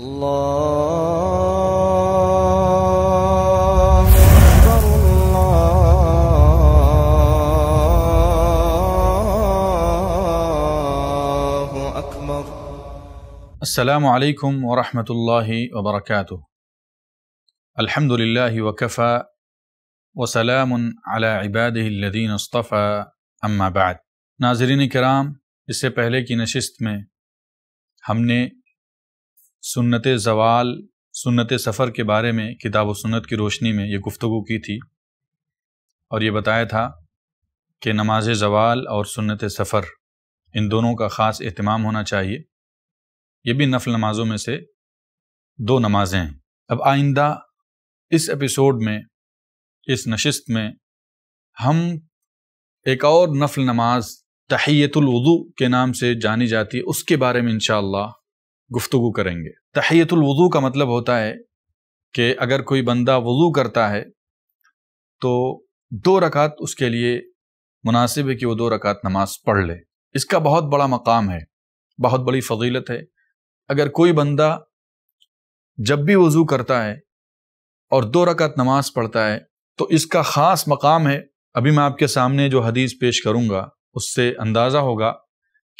الله أكبر الله أكبر السلام عليكم ورحمة الله وبركاته الحمد لله وكفى وسلام على عباده الذين اصطفى أما بعد ناظرين الكرام اس سے پہلے کی نشست میں ہم نے सुन्नत जवाल सुन्नत सफ़र के बारे में किताब व सुन्नत की रोशनी में ये गुफ्तु की थी और ये बताया था कि नमाज जवाल और सुन्नत सफ़र इन दोनों का ख़ास अहतमाम होना चाहिए ये भी नफल नमाजों में से दो नमाजें हैं अब आइंदा इस एपिसोड में इस नशस्त में हम एक और नफल नमाज तहैतुलवज़ू के नाम से जानी जाती है उसके बारे में इनशाला गुफ्तु करेंगे तहैतुलवज़ू का मतलब होता है कि अगर कोई बंदा वज़ू करता है तो दो रकात उसके लिए मुनासिब है कि वो दो रकात नमाज पढ़ ले इसका बहुत बड़ा मकाम है बहुत बड़ी फजीलत है अगर कोई बंदा जब भी वज़ू करता है और दो रकात नमाज पढ़ता है तो इसका ख़ास मकाम है अभी मैं आपके सामने जो हदीस पेश करूँगा उससे अंदाज़ा होगा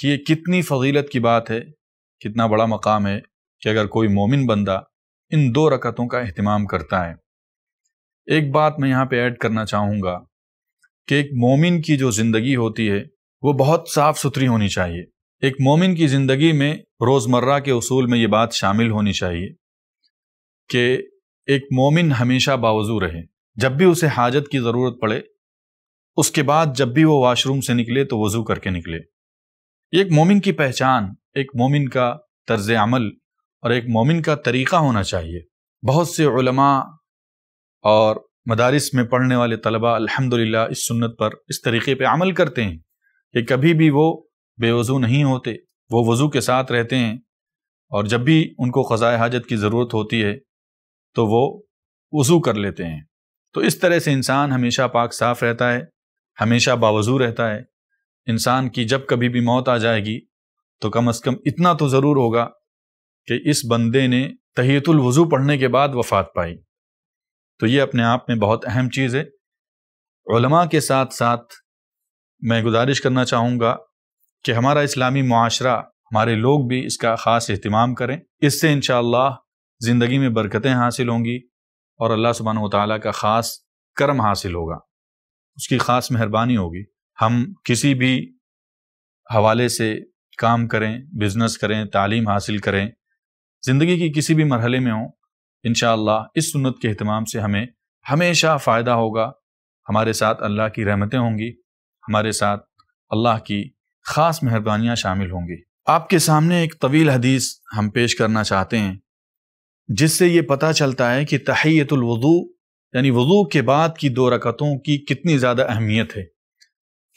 कि ये कितनी फजीलत की बात है कितना बड़ा मकाम है कि अगर कोई मोमिन बंदा इन दो रकतों का अहतमाम करता है एक बात मैं यहाँ पे ऐड करना चाहूँगा कि एक मोमिन की जो ज़िंदगी होती है वो बहुत साफ़ सुथरी होनी चाहिए एक मोमिन की ज़िंदगी में रोज़मर्रा के असूल में ये बात शामिल होनी चाहिए कि एक मोमिन हमेशा बावजू रहे जब भी उसे हाजत की ज़रूरत पड़े उसके बाद जब भी वो वाशरूम से निकले तो वज़ू करके निकले एक मोमिन की पहचान एक मोमिन का तर्ज अमल और एक मोमिन का तरीक़ा होना चाहिए बहुत से उलमा और मदारस में पढ़ने वाले तलबा अल्हम्दुलिल्लाह इस सुन्नत पर इस तरीक़े पे अमल करते हैं कि कभी भी वो बेवज़ू नहीं होते वो वज़ू के साथ रहते हैं और जब भी उनको ख़ज़ाय हाजत की ज़रूरत होती है तो वो वज़ू कर लेते हैं तो इस तरह से इंसान हमेशा पाक साफ़ रहता है हमेशा बावज़ू रहता है इंसान की जब कभी भी मौत आ जाएगी तो कम अज कम इतना तो ज़रूर होगा कि इस बंदे ने तहियतुल वज़ू पढ़ने के बाद वफात पाई तो ये अपने आप में बहुत अहम चीज़ है उलमा के साथ साथ मैं गुजारिश करना चाहूँगा कि हमारा इस्लामी माशरा हमारे लोग भी इसका ख़ास अहतमाम करें इससे इन ज़िंदगी में बरकतें हासिल होंगी और अल्लाह सुबहान ताली का ख़ास कर्म हासिल होगा उसकी ख़ास मेहरबानी होगी हम किसी भी हवाले से काम करें बिजनेस करें तालीम हासिल करें ज़िंदगी की किसी भी मरहले में हों इन इस सुन्नत के अहतमाम से हमें हमेशा फ़ायदा होगा हमारे साथ अल्लाह की रहमतें होंगी हमारे साथ अल्लाह की ख़ास मेहरबानियाँ शामिल होंगी आपके सामने एक तवील हदीस हम पेश करना चाहते हैं जिससे ये पता चलता है कि तहैतुलवज़ू यानी वज़ू के बाद की दो रकतों की कितनी ज़्यादा अहमियत है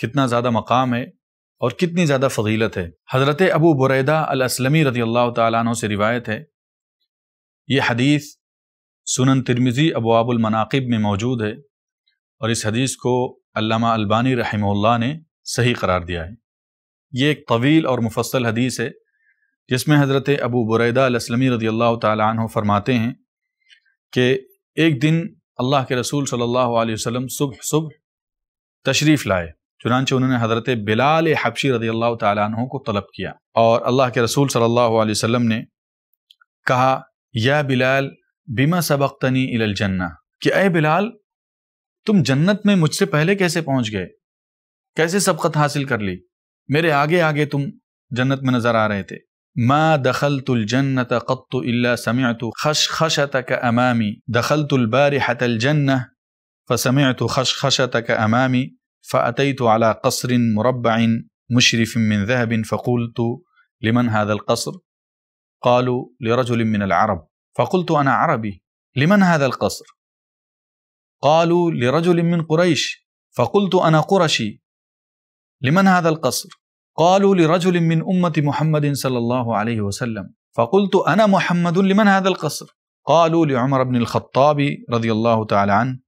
कितना ज़्यादा मकाम है और कितनी ज़्यादा फजीलत है हज़रत अबू बुरैदा असलमी रदी अल्लाह तु से रिवायत है ये हदीस सुनन तिरमिज़ी अबवाबुलमनाकब में मौजूद है और इस हदीस को अल्लामा अल्बानी रहमल्ला ने सही करार दिया है ये एक तवील और मुफसल हदीस है जिसमें हज़रत अबू बुरैदा अलसलमी रदी अल्लाह तु फरमाते हैं कि एक दिन अल्लाह के रसूल सल्लल्लाहु अलैहि वसल्लम सुबह सुबह तशरीफ़ लाए चुनानचे उन्होंने हज़रत बिलाल हबशी रदी अल्लाह तु को तलब किया और अल्लाह के रसूल सल्ला वसम ने कहा या बिलाल बीमा सबकतनी इलल जन्ना कि अय बिलाल तुम जन्नत में मुझसे पहले कैसे पहुंच गए कैसे सबकत हासिल कर ली मेरे आगे आगे तुम जन्नत में नजर आ रहे थे मा दखल तुल जन्नत कत् समय तु खश खश तक अमामी दखल तुल बार हतल जन्न फ समय तु खश खश तक अमामी فأتيت على قصر مربع مشرف من ذهب فقلت لمن هذا القصر قالوا لرجل من العرب فقلت أنا عربي لمن هذا القصر قالوا لرجل من قريش فقلت أنا قرشي لمن هذا القصر قالوا لرجل من أمة محمد صلى الله عليه وسلم فقلت أنا محمد لمن هذا القصر قالوا لعمر بن الخطاب رضي الله تعالى عنه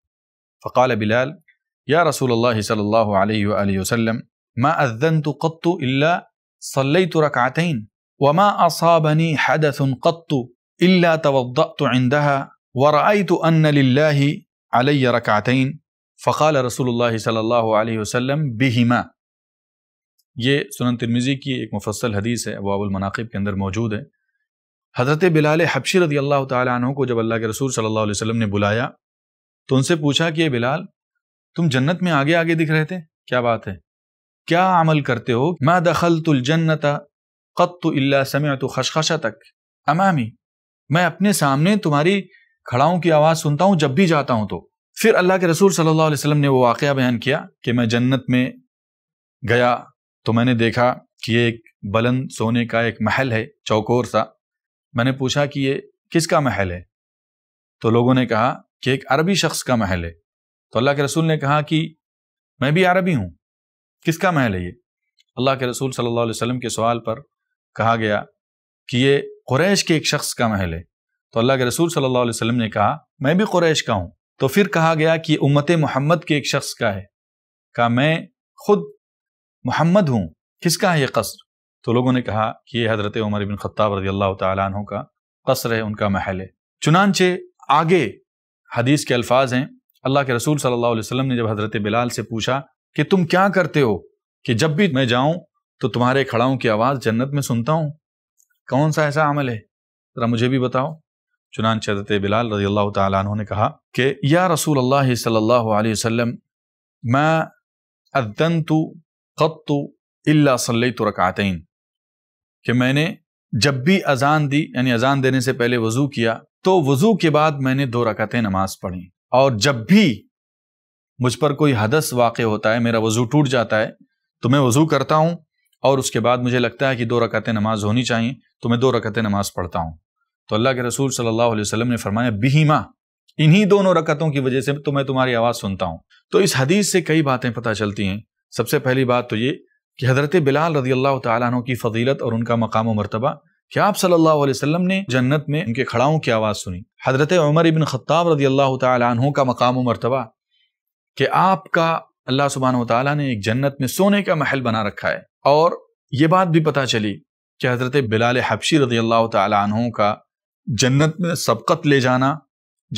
فقال بلال يا رسول الله صلى الله عليه وآله وسلم ما أذنت قط إلا صليت ركعتين وما أصابني حدث قط إلا توضأت عندها ورأيت أن لله علي ركعتين فقال رسول الله صلى الله عليه وسلم بهما یہ سنن ترمیزی کی ایک مفصل حدیث ہے ابواب المناقب کے اندر موجود ہے حضرت بلال حبشی رضی اللہ تعالیٰ عنہ کو جب اللہ کے رسول صلی اللہ علیہ وسلم نے بلایا تو ان سے پوچھا کہ بلال तुम जन्नत में आगे आगे दिख रहे थे क्या बात है क्या अमल करते हो मैं दखल तुल जन्नत तो इल्ला समय तो खशखशा तक अमामी मैं अपने सामने तुम्हारी खड़ाओं की आवाज़ सुनता हूँ जब भी जाता हूँ तो फिर अल्लाह के रसूल सल्लल्लाहु अलैहि वसल्लम ने वो वाक़ बयान किया कि मैं जन्नत में गया तो मैंने देखा कि एक बलंद सोने का एक महल है चौकोर सा मैंने पूछा कि ये किसका महल है तो लोगों ने कहा कि एक अरबी शख्स का महल है तो अल्लाह के रसूल ने कहा कि मैं भी अरबी हूँ किसका महल है ये अल्लाह के रसूल सल्लल्लाहु अलैहि वसल्लम के सवाल पर कहा गया कि ये कुरैश के एक शख्स का महल है तो अल्लाह के रसूल सल्लल्लाहु अलैहि वसल्लम ने कहा मैं भी कुरैश का हूँ तो फिर कहा गया कि उम्मत मोहम्मद के एक शख्स का है कहा मैं खुद मोहम्मद हूँ किसका है ये कसर तो लोगों ने कहा कि ये हज़रत उमर बिन खत्ताब रजी अल्लाह तु का कसर है उनका महल है चुनानचे आगे हदीस के अल्फाज हैं अल्लाह के रसूल सल्लल्लाहु अलैहि वसल्लम ने जब हज़रत बिलाल से पूछा कि तुम क्या करते हो कि जब भी मैं जाऊं तो तुम्हारे खड़ाओं की आवाज़ जन्नत में सुनता हूं कौन सा ऐसा अमल है ज़रा मुझे भी बताओ चुनान हज़रत बिलाल रजी अल्लाह तु ने कहा कि या रसूल अल्लाह सल्ला वसम मैं अदन तो क़त्तु इल्ला सल्लई तो रकातन कि मैंने जब भी अजान दी यानी अजान देने से पहले वज़ू किया तो वज़ू के बाद मैंने दो रकतें नमाज़ पढ़ी और जब भी मुझ पर कोई हदस वाक़ होता है मेरा वज़ू टूट जाता है तो मैं वज़ू करता हूँ और उसके बाद मुझे लगता है कि दो रकतें नमाज होनी चाहिए तो मैं दो रकतें नमाज पढ़ता हूँ तो अल्लाह के रसूल सल्लल्लाहु अलैहि वसल्लम ने फरमाया बिहिमा इन्हीं दोनों रकतों की वजह से तो मैं तुम्हारी आवाज़ सुनता हूँ तो इस हदीस से कई बातें पता चलती हैं सबसे पहली बात तो ये कि हज़रत बिलाल रजी अल्लाह तु की फ़जीलत और उनका मकाम व मरतबा क्या आप सल्लल्लाहु अलैहि वसल्लम ने जन्नत में उनके खड़ाओं की आवाज़ सुनी हज़रत उमर इबिन ख़त्ताब रजी अल्लाह तहों का मकाम मरतबा कि आपका अल्लाह सुबहान तला ने एक जन्नत में सोने का महल बना रखा है और ये बात भी पता चली कि हज़रत बिलाल हबशी रजी अल्लाह तहों का जन्नत में सबकत ले जाना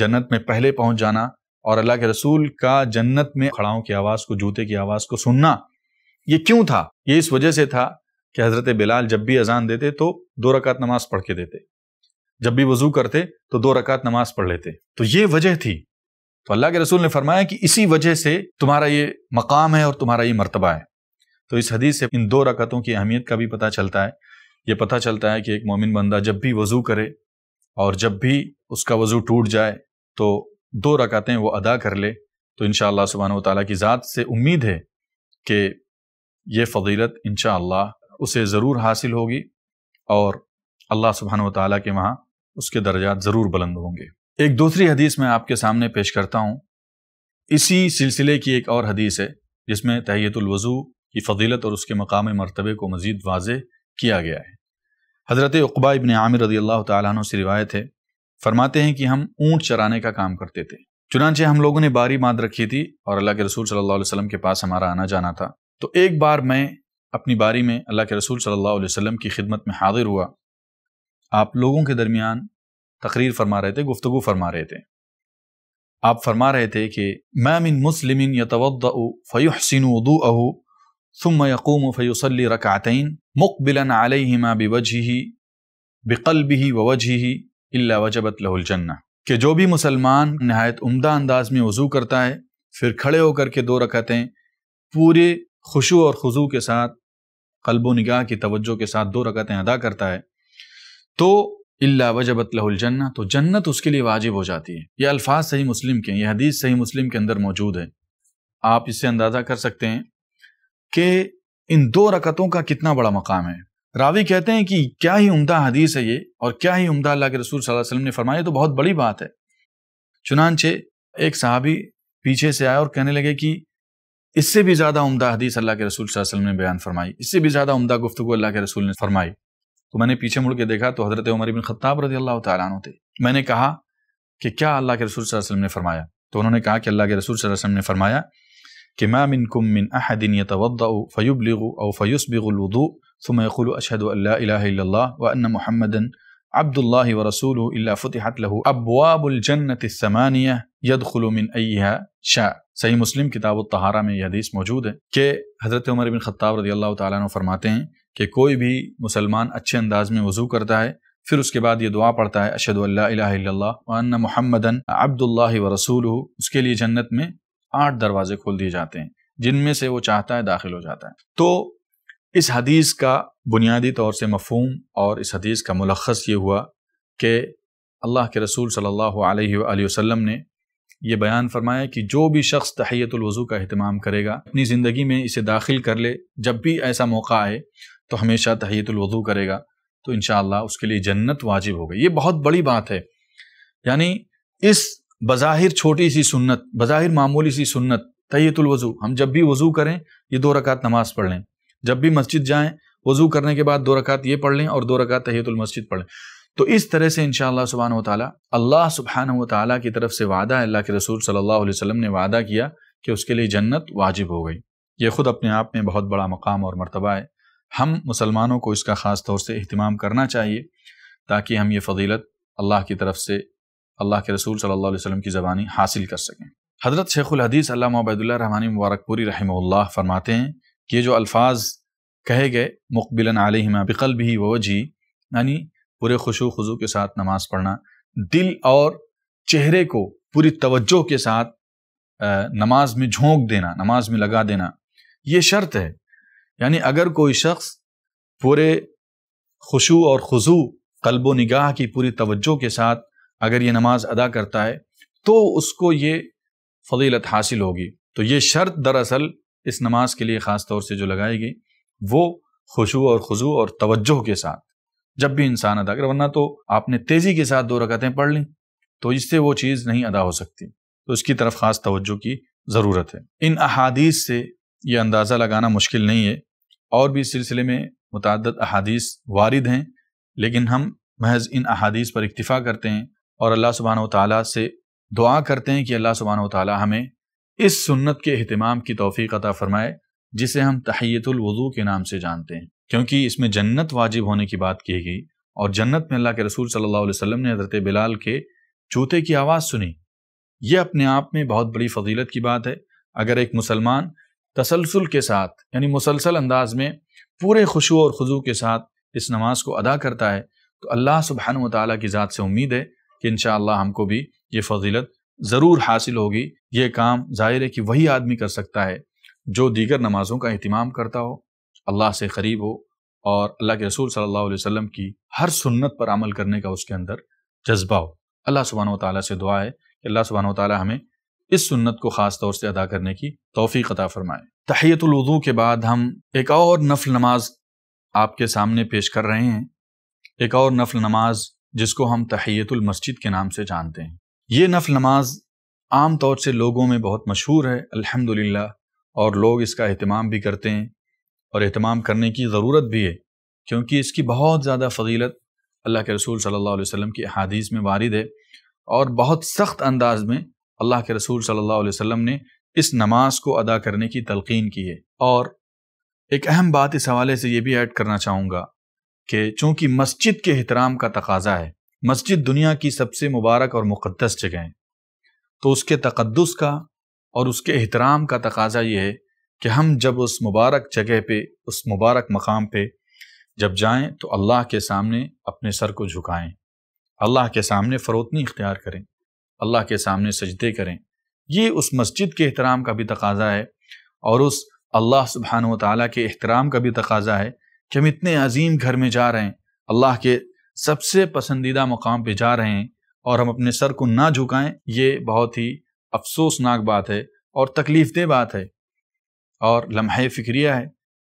जन्नत में पहले पहुँच जाना और अल्लाह के रसूल का जन्नत में खड़ाओं की आवाज़ को जूते की आवाज़ को सुनना ये क्यों था ये इस वजह से था कि हज़रत बिलाल जब भी अजान देते तो दो रकात नमाज पढ़ के देते जब भी वजू करते तो दो रकात नमाज पढ़ लेते तो ये वजह थी तो अल्लाह के रसूल ने फरमाया कि इसी वजह से तुम्हारा ये मकाम है और तुम्हारा ये मरतबा है तो इस हदीस से इन दो रकतों की अहमियत का भी पता चलता है ये पता चलता है कि एक मोमिन बंदा जब भी वज़ू करे और जब भी उसका वज़ू टूट जाए तो दो रकतें वो अदा कर ले तो इन सुबहान तला की ज़ात से उम्मीद है कि ये फजीलत इन उसे ज़रूर हासिल होगी और अल्लाह सुबहान ताली के वहाँ उसके दर्जा ज़रूर बुलंद होंगे एक दूसरी हदीस मैं आपके सामने पेश करता हूँ इसी सिलसिले की एक और हदीस है जिसमें तहयतुलवज़ू की फजीलत और उसके मकाम मरतबे को मज़ीद वाज किया गया है हज़रत उकबा इबन आमिर रदी अल्लाह तु से रिवायत है फरमाते हैं कि हम ऊँट चराने का काम करते थे चुनाचे हम लोगों ने बारी बांध रखी थी और अल्लाह के रसूल सल्लल्लाहु अलैहि वसल्लम के पास हमारा आना जाना था तो एक बार मैं अपनी बारी में अल्लाह के रसूल सल्लल्लाहु अलैहि वसल्लम की खिदमत में हाजिर हुआ आप लोगों के दरमियान तकरीर फरमा रहे थे गुफ्तु फरमा रहे थे आप फरमा रहे थे कि मैं मिन मुस्लिम यतवद फ़युहसिन उदू अहू सुम यकूम फ़युसल रकातन मुकबिलन आलहिमा बिवजह बिकल भी वजह इला वजबत लहुलजन्ना कि जो भी मुसलमान नहायत उमदा अंदाज में वज़ू करता है फिर खड़े होकर के दो रकतें पूरे खुशु और खुजू के साथ कल्ब निगाह की तवज्जो के साथ दो रकतें अदा करता है तो इल्ला वजबत लहुलजन्ना तो जन्नत उसके लिए वाजिब हो जाती है ये अल्फाज सही मुस्लिम के हैं यह हदीस सही मुस्लिम के अंदर मौजूद है आप इससे अंदाज़ा कर सकते हैं कि इन दो रकतों का कितना बड़ा मकाम है रावी कहते हैं कि क्या ही उमदा हदीस है ये और क्या ही उमदा अल्लाह के रसूल सल्लल्लाहु अलैहि वसल्लम ने फरमाया तो बहुत बड़ी बात है चुनानचे एक साहबी पीछे से आया और कहने लगे कि इससे भी ज़्यादा उमदा हदीस अल्लाह के रसूल वसल्लम ने बयान फरमाई इससे भी ज़्यादा उमदा गुफ्तु अल्लाह के रसूल ने फरमाई तो मैंने पीछे मुड़ के देखा तो हज़रत उमर बिन खत्ताब रजी अल्लाह तु थे मैंने कहा कि क्या अल्लाह के रसूल वसल्लम ने फरमाया तो उन्होंने कहा कि अल्लाह के रसूल वसल्लम ने फरमाया कि मा मिन कुम मिन अहदिन यतवद फ़युबलग और फ़युसबिगलवदू सुमकुल अशद व महमदन अब्दुल्ला व रसूल फ़तहत लहू अबवाबुलजन्नतमानिया यदखुल मिन अय्या शाह सही मुस्लिम किताब तहारा में यह हदीस मौजूद है कि हज़रत उमर बिन ख़त्ताब रदी अल्लाह तु फरमाते हैं कि कोई भी मुसलमान अच्छे अंदाज में वज़ू करता है फिर उसके बाद ये दुआ पढ़ता है अशद अल्लाह मोहम्मदन अब्दुल्ला व रसूल उसके लिए जन्नत में आठ दरवाजे खोल दिए जाते हैं जिनमें से वो चाहता है दाखिल हो जाता है तो इस हदीस का बुनियादी तौर से मफहूम और इस हदीस का मुलखस ये हुआ कि अल्लाह के रसूल सल्लल्लाहु अलैहि वसल्लम ने ये बयान फरमाया कि जो भी शख्स तहैतुलवज़ू का अहतमाम करेगा अपनी ज़िंदगी में इसे दाखिल कर ले जब भी ऐसा मौका आए तो हमेशा तहैतुलवज़ू करेगा तो इन उसके लिए जन्नत वाजिब हो गई ये बहुत बड़ी बात है यानी इस बज़ाहिर छोटी सी सुन्नत बज़ाहिर मामूली सी सुन्नत तहैतुलवज़ू हम जब भी वज़ू करें ये दो रकात नमाज़ पढ़ लें जब भी मस्जिद जाएँ वज़ू करने के बाद दो रकात ये पढ़ लें और दो रकात तहैतुल पढ़ लें तो इस तरह से इन सुबहान तला अल्लाह सुबहान तला की तरफ से वादा अल्लाह के रसूल सल्ला वसम ने वादा किया कि उसके लिए जन्नत वाजिब हो गई ये खुद अपने आप में बहुत बड़ा मकाम और मरतबा है हम मुसलमानों को इसका ख़ास तौर से अहतमाम करना चाहिए ताकि हम ये फजीलत अल्लाह की तरफ से अल्लाह के रसूल सल्ला वसम की ज़बानी हासिल कर सकें हज़रत शेख़ुलहदीस अल्लाबैदल रहमानी मुबारकपुरी रहमल्ला फरमाते हैं कि ये जो अल्फाज कहे गए मुकबिला आलिमा बिकल भी वजी यानी पूरे खुशू खुजू के साथ नमाज पढ़ना दिल और चेहरे को पूरी तवज्जो के साथ नमाज में झोंक देना नमाज में लगा देना ये शर्त है यानी अगर कोई शख्स पूरे खुशू और खुजू कल्बो निगाह की पूरी तवज्जो के साथ अगर ये नमाज अदा करता है तो उसको ये फजीलत हासिल होगी तो ये शर्त दरअसल इस नमाज के लिए ख़ास तौर से जो लगाई गई वो खुशू और खुजू और तवज्जो के साथ जब भी इंसान अदा करे वरना तो आपने तेज़ी के साथ दो रकतें पढ़ ली तो इससे वो चीज़ नहीं अदा हो सकती तो इसकी तरफ ख़ास तवज्जो की ज़रूरत है इन अहादीस से ये अंदाज़ा लगाना मुश्किल नहीं है और भी इस सिलसिले में मुतद अहादीस वारद हैं लेकिन हम महज इन अहादीस पर इतफ़ा करते हैं और अल्लाह सुबहान ताली से दुआ करते हैं कि अल्लाह सुबहान ताली हमें इस सुन्नत के अहतमाम की तोफ़ी अता फ़रमाए जिसे हम तहैतुलवज़ू के नाम से जानते हैं क्योंकि इसमें जन्नत वाजिब होने की बात की गई और जन्नत में अल्लाह के रसूल सल्लल्लाहु अलैहि वसल्लम ने हज़रत बिलाल के जूते की आवाज़ सुनी यह अपने आप में बहुत बड़ी फजीलत की बात है अगर एक मुसलमान तसलसल के साथ यानी मुसलसल अंदाज में पूरे खुशबू और खुजू के साथ इस नमाज को अदा करता है तो अल्लाह सुबहान वाली की ज़ात से उम्मीद है कि इन हमको भी ये फजीलत ज़रूर हासिल होगी ये काम ज़ाहिर है कि वही आदमी कर सकता है जो दीगर नमाज़ों का अहतमाम करता हो अल्लाह से करीब हो और अल्लाह के रसूल सल्लल्लाहु अलैहि वसल्लम की हर सुन्नत पर अमल करने का उसके अंदर जज्बा हो अल्लाह सुबहान ताली से दुआ है कि अल्लाह सुबहान ताली हमें इस सुन्नत को ख़ास तौर से अदा करने की तोफ़ी अता फ़रमाए तहैतुलवज़ू के बाद हम एक और नफल नमाज आपके सामने पेश कर रहे हैं एक और नफल नमाज जिसको हम तहैतुल मस्जिद के नाम से जानते हैं ये नफल नमाज आम तौर से लोगों में बहुत मशहूर है अल्हम्दुलिल्लाह और लोग इसका अहतमाम भी करते हैं और अहतमाम करने की ज़रूरत भी है क्योंकि इसकी बहुत ज़्यादा फजीलत अल्लाह के रसूल सल्लल्लाहु अलैहि वसल्लम की अहादीस में वारद है और बहुत सख्त अंदाज में अल्लाह के रसूल सल्लल्लाहु अलैहि वसल्लम ने इस नमाज को अदा करने की तलकीन की है और एक अहम बात इस हवाले से ये भी ऐड करना चाहूँगा कि चूँकि मस्जिद के एहतराम का तकाजा है मस्जिद दुनिया की सबसे मुबारक और मुक़दस जगह है तो उसके तकदस का और उसके एहतराम का तकाजा ये है कि हम जब उस मुबारक जगह पे उस मुबारक मकाम पे जब जाएं तो अल्लाह के सामने अपने सर को झुकाएं अल्लाह के सामने फ़रोतनी इख्तियार करें अल्लाह के सामने सजदे करें ये उस मस्जिद के अहतराम का भी तकाजा है और उस अल्लाह सुबहान ताली के अहतराम का भी तकाजा है कि हम इतने अजीम घर में जा रहे हैं अल्लाह के सबसे पसंदीदा मुकाम पर जा रहे हैं और हम अपने सर को ना झुकाएं ये बहुत ही अफसोसनाक बात है और तकलीफ़ बात है और लम्हे फिक्रिया है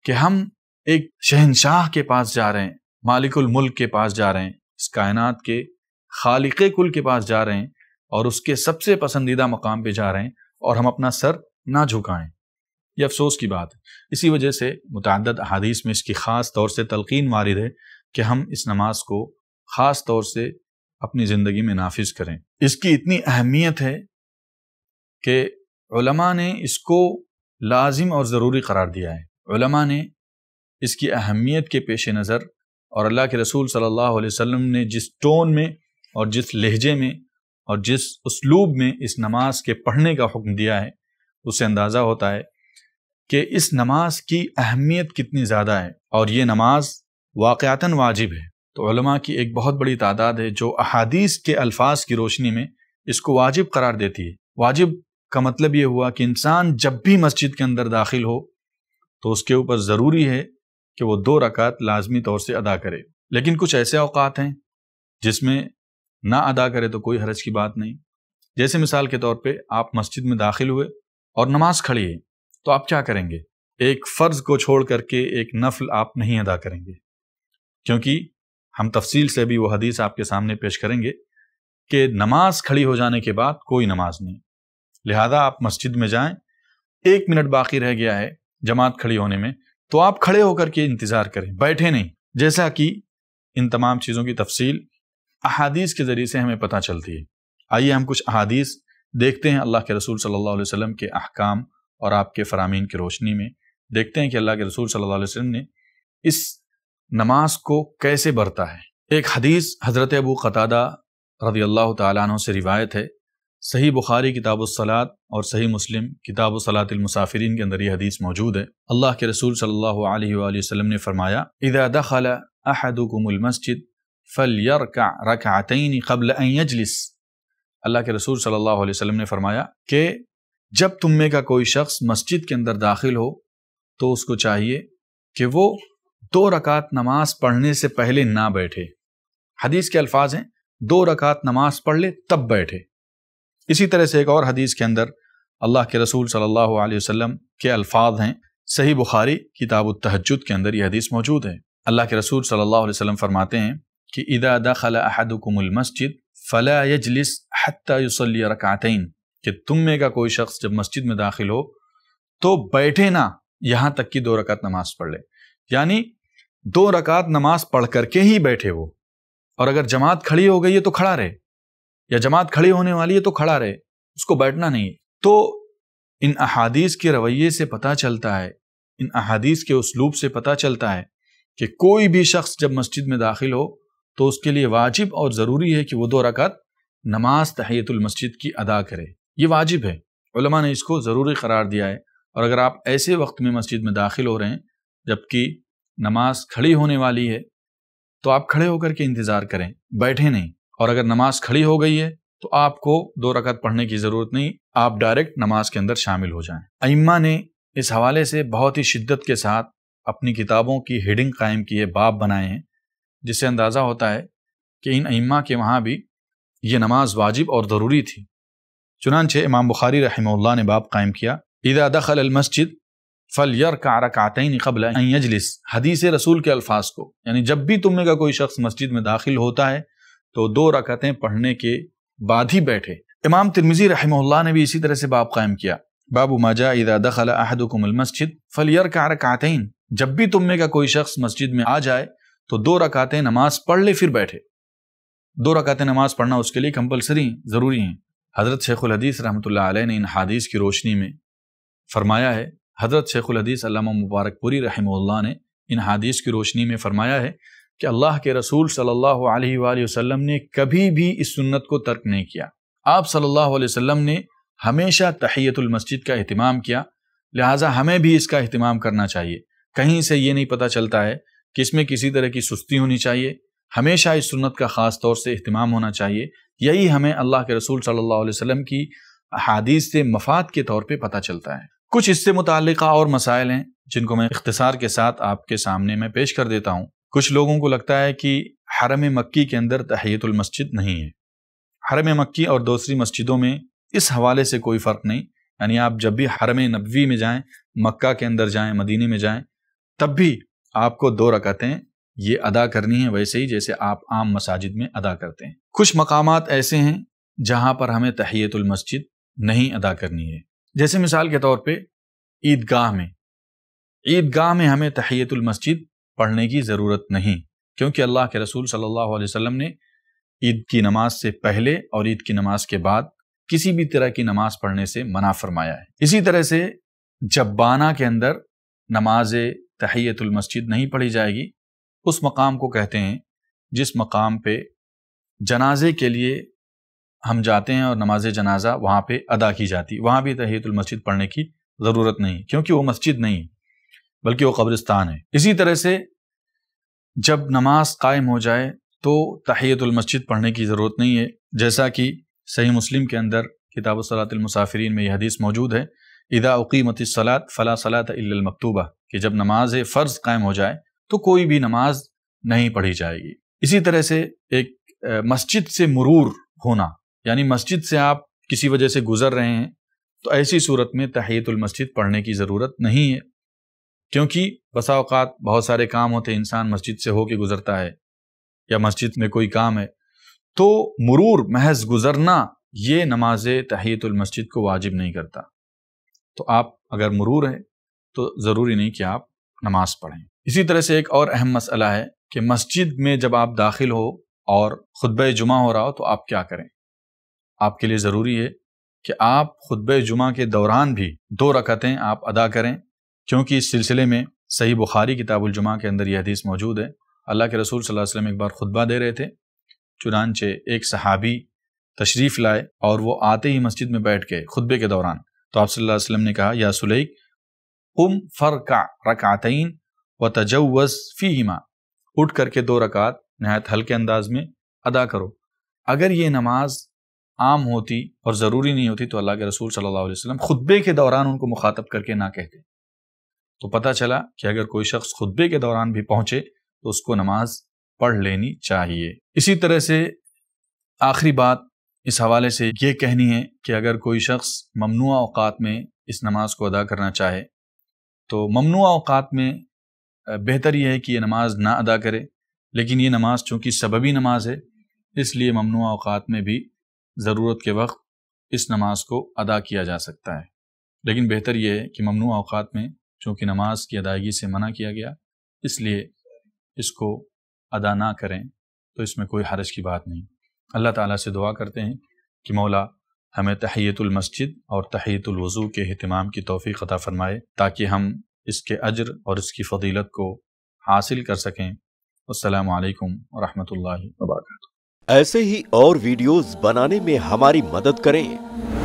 कि हम एक शहनशाह के पास जा रहे हैं मालिकुल मुल्क के पास जा रहे हैं इस कायनात के खालिक कुल के पास जा रहे हैं और उसके सबसे पसंदीदा मकाम पे जा रहे हैं और हम अपना सर ना झुकाएं यह अफसोस की बात है इसी वजह से मुतद अहादीस में इसकी ख़ास तौर से तलकिन वारद है कि हम इस नमाज को ख़ास तौर से अपनी ज़िंदगी में नाफिज करें इसकी इतनी अहमियत है कि ने इसको लाजिम और ज़रूरी करार दिया है ने इसकी अहमियत के पेश नज़र और अल्लाह के रसूल सल्लल्लाहु अलैहि वसल्लम ने जिस टोन में और जिस लहजे में और जिस उसलूब में इस नमाज के पढ़ने का हुक्म दिया है उससे अंदाज़ा होता है कि इस नमाज की अहमियत कितनी ज़्यादा है और ये नमाज वाक़ता वाजिब है तो की एक बहुत बड़ी तादाद है जो अहादीस के अल्फाज की रोशनी में इसको वाजिब करार देती है वाजिब का मतलब ये हुआ कि इंसान जब भी मस्जिद के अंदर दाखिल हो तो उसके ऊपर ज़रूरी है कि वो दो रकात लाजमी तौर से अदा करे लेकिन कुछ ऐसे अवकात हैं जिसमें ना अदा करे तो कोई हरज की बात नहीं जैसे मिसाल के तौर पे आप मस्जिद में दाखिल हुए और नमाज खड़ी है तो आप क्या करेंगे एक फ़र्ज को छोड़ करके एक नफल आप नहीं अदा करेंगे क्योंकि हम तफसील से भी वो हदीस आपके सामने पेश करेंगे कि नमाज खड़ी हो जाने के बाद कोई नमाज नहीं लिहाजा आप मस्जिद में जाएं एक मिनट बाकी रह गया है जमात खड़ी होने में तो आप खड़े होकर के इंतज़ार करें बैठे नहीं जैसा कि इन तमाम चीज़ों की तफसील अहादीस के ज़रिए से हमें पता चलती है आइए हम कुछ अहादीस देखते हैं अल्लाह के रसूल सल्लल्लाहु अलैहि वसल्लम के अहकाम और आपके फ़रामीन की रोशनी में देखते हैं कि अल्लाह के रसूल सल्लल्लाहु अलैहि वसल्लम ने इस नमाज को कैसे बरता है एक हदीस हज़रत अबू कतादा रदी अल्लाह तु से रिवायत है सही बुखारी किताब सलात और सही मुस्लिम किताब सलातमसाफरीन के अंदर यह हदीस मौजूद है अल्लाह के रसूल सल्लल्लाहु अलैहि वसल्लम ने फरमाया इदा दखल अहदुकुमस्जिद फल यर का रकातन कबल यजलिस अल्लाह के रसूल सल्लल्लाहु अलैहि वसल्लम ने फरमाया कि जब तुम में का कोई शख्स मस्जिद के अंदर दाखिल हो तो उसको चाहिए कि वो दो रकात नमाज पढ़ने से पहले ना बैठे हदीस के अल्फाज हैं दो रकात नमाज पढ़ ले तब बैठे इसी तरह से एक और हदीस के अंदर अल्लाह के रसूल सल्लल्लाहु अलैहि वसल्लम के अल्फाज हैं सही बुखारी किताब तहजद के अंदर यह हदीस मौजूद है अल्लाह के रसूल सल्लल्लाहु अलैहि वसल्लम फरमाते हैं कि इदा दखल मस्जिद फ़ला यजलिस हत्यासली रकअतैन कि तुम में का कोई शख्स जब मस्जिद में दाखिल हो तो बैठे ना यहाँ तक कि दो रकात नमाज पढ़ ले यानी दो रकात नमाज पढ़ करके ही बैठे वो और अगर जमात खड़ी हो गई है तो खड़ा रहे या जमात खड़ी होने वाली है तो खड़ा रहे उसको बैठना नहीं तो इन अहादीस के रवैये से पता चलता है इन अहादीस के उसलूब से पता चलता है कि कोई भी शख्स जब मस्जिद में दाखिल हो तो उसके लिए वाजिब और ज़रूरी है कि वो दो रकत नमाज तहैतुलमस्जिद की अदा करे ये वाजिब है उलमा ने इसको ज़रूरी करार दिया है और अगर आप ऐसे वक्त में मस्जिद में दाखिल हो रहे हैं जबकि नमाज खड़ी होने वाली है तो आप खड़े होकर के इंतज़ार करें बैठे नहीं और अगर नमाज खड़ी हो गई है तो आपको दो रकत पढ़ने की ज़रूरत नहीं आप डायरेक्ट नमाज के अंदर शामिल हो जाएं। अइम्मा ने इस हवाले से बहुत ही शिद्दत के साथ अपनी किताबों की हेडिंग कायम किए बाप बनाए हैं जिससे अंदाज़ा होता है कि इन अइम्मा के वहाँ भी ये नमाज वाजिब और ज़रूरी थी चुनानचे इमाम बुखारी रहमल्ला ने बाप कायम किया इदा दखल अलमस्जिद फल यर कारकतन कबल हदीस रसूल के अल्फाज को यानी जब भी तुम्हें का कोई शख्स मस्जिद में दाखिल होता है तो दो रकतें पढ़ने के बाद ही बैठे इमाम तिरमिजी रहमल्ला ने भी इसी तरह से बाब कायम किया बाबू माजा इदा दखल अहदुकुमल मस्जिद फलियर का रकातें जब भी तुम्हें का कोई शख्स मस्जिद में आ जाए तो दो रकातें नमाज पढ़ ले फिर बैठे दो रकातें नमाज पढ़ना उसके लिए कंपलसरी ज़रूरी हैं हज़रत शेखुल हदीस रहमतुल्लाह अलैह ने इन हादीस की रोशनी में फरमाया है हज़रत शेखुल हदीस अल्लामा मुबारकपुरी रहमल्ला ने इन हादीस की रोशनी में फरमाया है कि अल्लाह के रसूल सल्लल्लाहु अलैहि वसल्लम ने कभी भी इस सुन्नत को तर्क नहीं किया आप सल्लल्लाहु अलैहि वसल्लम ने हमेशा तहियतुल मस्जिद का अहतमाम किया लिहाजा हमें भी इसका अहतमाम करना चाहिए कहीं से ये नहीं पता चलता है कि इसमें किसी तरह की सुस्ती होनी चाहिए हमेशा इस सुन्नत का ख़ास तौर से अहतमाम होना चाहिए यही हमें अल्लाह के रसूल सल्ला वसम की अहादीस से मफाद के तौर पर पता चलता है कुछ इससे मुतल और मसाइल हैं जिनको मैं इख्तसार के साथ आपके सामने मैं पेश कर देता हूँ कुछ लोगों को लगता है कि हरम मक्की के अंदर तहैतुल मस्जिद नहीं है हरम मक्की और दूसरी मस्जिदों में इस हवाले से कोई फ़र्क नहीं यानी आप जब भी हरम नबवी में जाएं मक्का के अंदर जाएं मदीने में जाएं तब भी आपको दो रकतें ये अदा करनी है वैसे ही जैसे आप आम मसाजिद में अदा करते हैं कुछ मकाम ऐसे हैं जहाँ पर हमें तहैतुल मस्जिद नहीं अदा करनी है जैसे मिसाल के तौर पर ईदगाह में ईदगाह में हमें तहैतुल मस्जिद पढ़ने की ज़रूरत नहीं क्योंकि अल्लाह के रसूल सल्लल्लाहु अलैहि वसल्लम ने ईद की नमाज से पहले और ईद की नमाज के बाद किसी भी तरह की नमाज पढ़ने से मना फरमाया है इसी तरह से जब्बाना के अंदर नमाज मस्जिद नहीं पढ़ी जाएगी उस मकाम को कहते हैं जिस मकाम पे जनाजे के लिए हम जाते हैं और नमाज जनाजा वहाँ पे अदा की जाती वहाँ भी मस्जिद पढ़ने की ज़रूरत नहीं क्योंकि वो मस्जिद नहीं बल्कि वो कब्रिस्तान है इसी तरह से जब नमाज कायम हो जाए तो तहैतुलमस्जिद पढ़ने की ज़रूरत नहीं है जैसा कि सही मुस्लिम के अंदर किताब सलातमसाफरीन में यह हदीस मौजूद है इदा उकीमत सलात फ़ला सलात मकतूबा कि जब नमाज फ़र्ज़ कायम हो जाए तो कोई भी नमाज नहीं पढ़ी जाएगी इसी तरह से एक मस्जिद से मरूर होना यानी मस्जिद से आप किसी वजह से गुजर रहे हैं तो ऐसी सूरत में तहियतुल मस्जिद पढ़ने की ज़रूरत नहीं है क्योंकि बसा अवत बहुत सारे काम होते इंसान मस्जिद से होके गुजरता है या मस्जिद में कोई काम है तो मरूर महज गुजरना ये नमाज मस्जिद को वाजिब नहीं करता तो आप अगर मरूर है तो ज़रूरी नहीं कि आप नमाज पढ़ें इसी तरह से एक और अहम मसला है कि मस्जिद में जब आप दाखिल हो और खुतब जुमा हो रहा हो तो आप क्या करें आपके लिए ज़रूरी है कि आप खुतब जुमा के दौरान भी दो रकतें आप अदा करें क्योंकि इस सिलसिले में सही बुखारी किताबुल जुमा के अंदर यह हदीस मौजूद है अल्लाह के रसूल सल्लल्लाहु अलैहि वसल्लम एक बार खुतबा दे रहे थे चुनानचे एक सहाबी तशरीफ़ लाए और वो आते ही मस्जिद में बैठ गए खुतबे के दौरान तो आप सल्लल्लाहु अलैहि वसल्लम ने कहा या सुलैक उम का रकातइन व तजवस फ़ीमा उठ करके दो रकात नहायत हल्के अंदाज में अदा करो अगर ये नमाज आम होती और ज़रूरी नहीं होती तो अल्लाह के रसूल सल्लल्लाहु अलैहि वसल्लम खुतबे के दौरान उनको मुखातब करके ना कहते तो पता चला कि अगर कोई शख्स खुतबे के दौरान भी पहुंचे तो उसको नमाज पढ़ लेनी चाहिए इसी तरह से आखिरी बात इस हवाले से ये कहनी है कि अगर कोई शख्स ममनू अवकात में इस नमाज को अदा करना चाहे तो ममनू अवकात में बेहतर यह है कि ये नमाज ना अदा करे लेकिन ये नमाज चूँकि सबबी नमाज है इसलिए ममनू अवकात में भी ज़रूरत के वक्त इस नमाज को अदा किया जा सकता है लेकिन बेहतर यह है कि ममनू अवकात में चूँकि नमाज की अदायगी से मना किया गया इसलिए इसको अदा ना करें तो इसमें कोई हरज की बात नहीं अल्लाह ताला से दुआ करते हैं कि मौला हमें मस्जिद और वजू के अहतमाम की तोफ़ी अता फ़रमाए ताकि हम इसके अजर और इसकी फजीलत को हासिल कर सकें असलकम वरहमल वबरक ऐसे ही और वीडियोस बनाने में हमारी मदद करें